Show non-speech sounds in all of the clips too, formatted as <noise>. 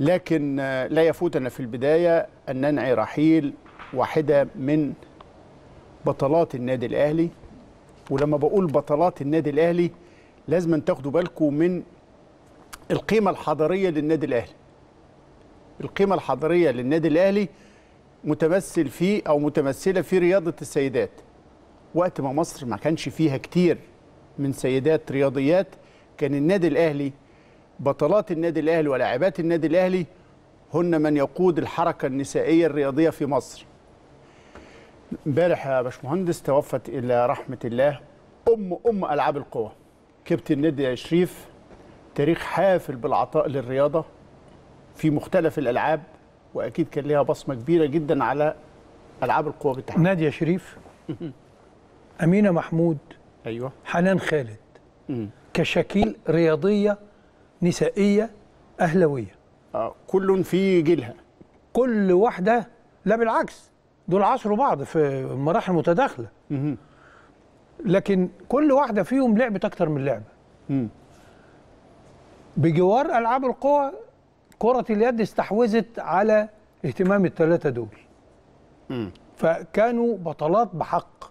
لكن لا يفوتنا في البداية أن ننعي رحيل واحدة من بطلات النادي الأهلي ولما بقول بطلات النادي الأهلي لازم تاخدوا بالكم من القيمة الحضارية للنادي الأهلي القيمة الحضارية للنادي الأهلي متمثل فيه أو متمثلة في رياضة السيدات وقت ما مصر ما كانش فيها كتير من سيدات رياضيات كان النادي الأهلي بطلات النادي الاهلي ولاعبات النادي الاهلي هن من يقود الحركه النسائيه الرياضيه في مصر. امبارح يا باشمهندس توفت الى رحمه الله ام ام العاب القوى كابتن نادية شريف تاريخ حافل بالعطاء للرياضه في مختلف الالعاب واكيد كان لها بصمه كبيره جدا على العاب القوى بالتحديد. ناديه شريف امينه محمود ايوه حنان خالد كشكيل رياضيه نسائيه اهلاويه آه كل في جيلها كل واحده لا بالعكس دول عصر بعض في مراحل متداخله لكن كل واحده فيهم لعبت اكتر من لعبه بجوار العاب القوى كره اليد استحوذت على اهتمام الثلاثه دول فكانوا بطلات بحق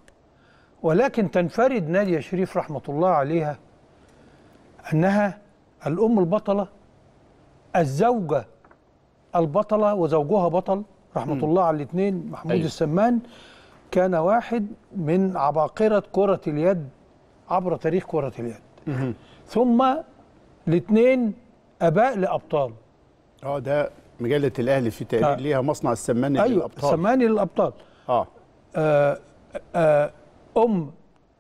ولكن تنفرد ناديه شريف رحمه الله عليها انها الأم البطلة الزوجة البطلة وزوجها بطل رحمة م. الله على الاثنين محمود أيوه. السمان كان واحد من عباقرة كرة اليد عبر تاريخ كرة اليد م. ثم الاثنين اباء لابطال اه ده مجله الاهلي في تقرير آه. ليها مصنع السماني أيوة للابطال السماني للابطال اه, آه, آه ام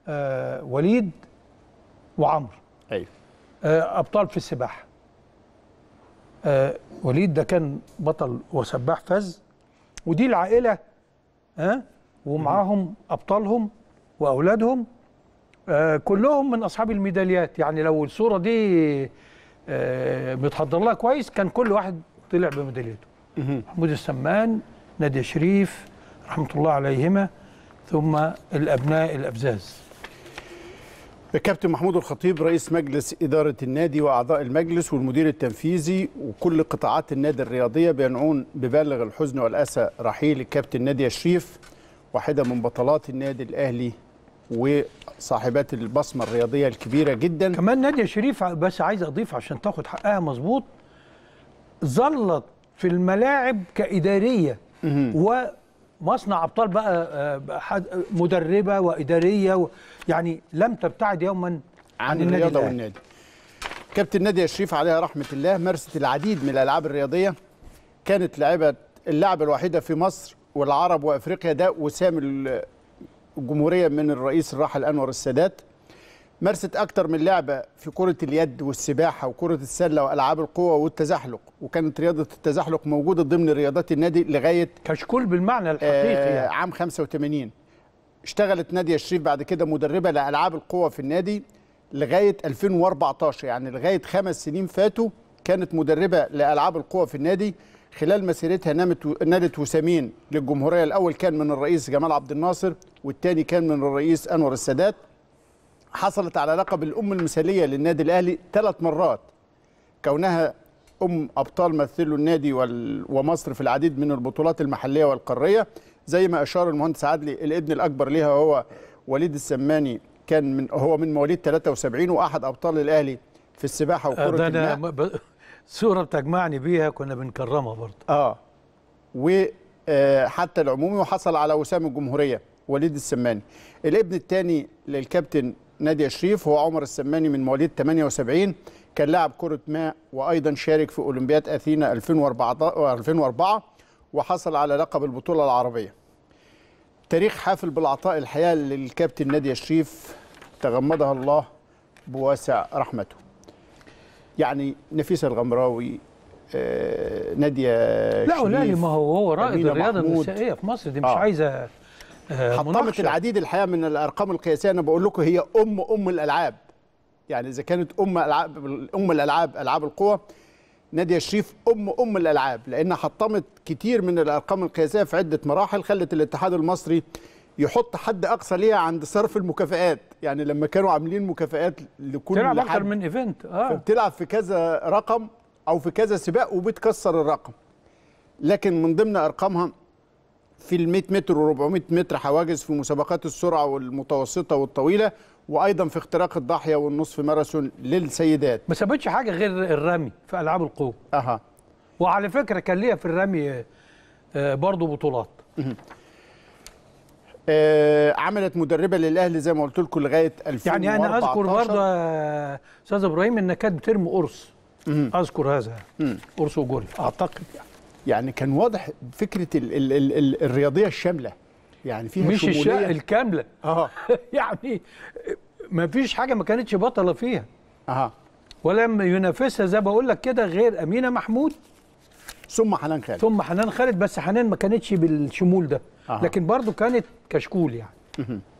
آه وليد وعمرو ايوه آه، ابطال في السباحه آه، وليد ده كان بطل وسباح فز ودي العائله ها آه، ومعاهم ابطالهم واولادهم كلهم من اصحاب الميداليات يعني لو الصوره دي متحضر لها كويس كان كل واحد طلع بميداليته محمود السمان نادية شريف رحمه الله عليهما ثم الابناء الابزاز كابتن محمود الخطيب رئيس مجلس إدارة النادي وأعضاء المجلس والمدير التنفيذي وكل قطاعات النادي الرياضية بينعون ببالغ الحزن والأسى رحيل الكابتن نادية شريف واحدة من بطلات النادي الأهلي وصاحبات البصمة الرياضية الكبيرة جدا كمان نادية شريف بس عايز أضيف عشان تاخد حقها مظبوط ظلت في الملاعب كإدارية و مصنع ابطال بقى آه، آه، مدربه واداريه و يعني لم تبتعد يوما عن عن الرياضه والنادي كابتن ناديه الشريف عليها رحمه الله مارست العديد من الالعاب الرياضيه كانت لعبه اللعبه الوحيده في مصر والعرب وافريقيا ده وسام الجمهوريه من الرئيس الراحل انور السادات مارست اكتر من لعبه في كره اليد والسباحه وكره السله والعاب القوه والتزحلق وكانت رياضه التزحلق موجوده ضمن رياضات النادي لغايه كشكول بالمعنى الحقيقي آه يعني. عام 85 اشتغلت ناديه شريف بعد كده مدربه لالعاب القوه في النادي لغايه 2014 يعني لغايه خمس سنين فاتوا كانت مدربه لالعاب القوه في النادي خلال مسيرتها نامت نالت وسامين للجمهوريه الاول كان من الرئيس جمال عبد الناصر والثاني كان من الرئيس انور السادات حصلت على لقب الأم المثالية للنادي الأهلي ثلاث مرات كونها أم أبطال مثلوا النادي ومصر في العديد من البطولات المحلية والقارية زي ما أشار المهندس عدلي الابن الأكبر ليها هو وليد السماني كان من هو من مواليد 73 وأحد أبطال الأهلي في السباحة وكرة آه، الماء ب... صورة بتجمعني بيها كنا بنكرمها برضه آه وحتى آه، العمومي وحصل على وسام الجمهورية وليد السماني الابن الثاني للكابتن نادي الشريف هو عمر السماني من مواليد 78 كان لاعب كرة ماء وأيضا شارك في أولمبياد أثينا 2004 وحصل على لقب البطولة العربية تاريخ حافل بالعطاء الحياة للكابتن نادي الشريف تغمدها الله بواسع رحمته يعني نفيسة الغمراوي آه نادية لا لا ما هو هو رائد الرياضه النسائيه في مصر دي مش آه. عايزه آه، حطمت العديد الحقيقه من الارقام القياسيه انا بقول لكم هي ام ام الالعاب يعني اذا كانت ام العاب ام الالعاب العاب القوى ناديه الشريف ام ام الالعاب لان حطمت كتير من الارقام القياسيه في عده مراحل خلت الاتحاد المصري يحط حد اقصى ليها عند صرف المكافئات يعني لما كانوا عاملين مكافئات لكل تلعب اكتر من ايفنت اه بتلعب في كذا رقم او في كذا سباق وبتكسر الرقم لكن من ضمن ارقامها في ال 100 متر و 400 متر حواجز في مسابقات السرعه والمتوسطه والطويله وايضا في اختراق الضاحيه والنصف ماراثون للسيدات ما سابتش حاجه غير الرمي في العاب القوه اها وعلى فكره كان ليها في الرمي آه، برضه بطولات آه عملت مدربه للاهلي زي ما قلت لكم لغايه 2014 يعني انا اذكر برضه استاذ ابراهيم انها كانت بترمي قرص اذكر هذا قرص وجول اعتقد يعني يعني كان واضح فكره الـ الـ الـ الـ الرياضيه الشامله يعني فيها مش الشامله الكامله اه <laughs> يعني ما فيش حاجه ما كانتش بطله فيها اها ولم ينافسها زي ما بقول لك كده غير امينه محمود ثم حنان خالد ثم حنان خالد بس حنان ما كانتش بالشمول ده أه. لكن برضو كانت كشكول يعني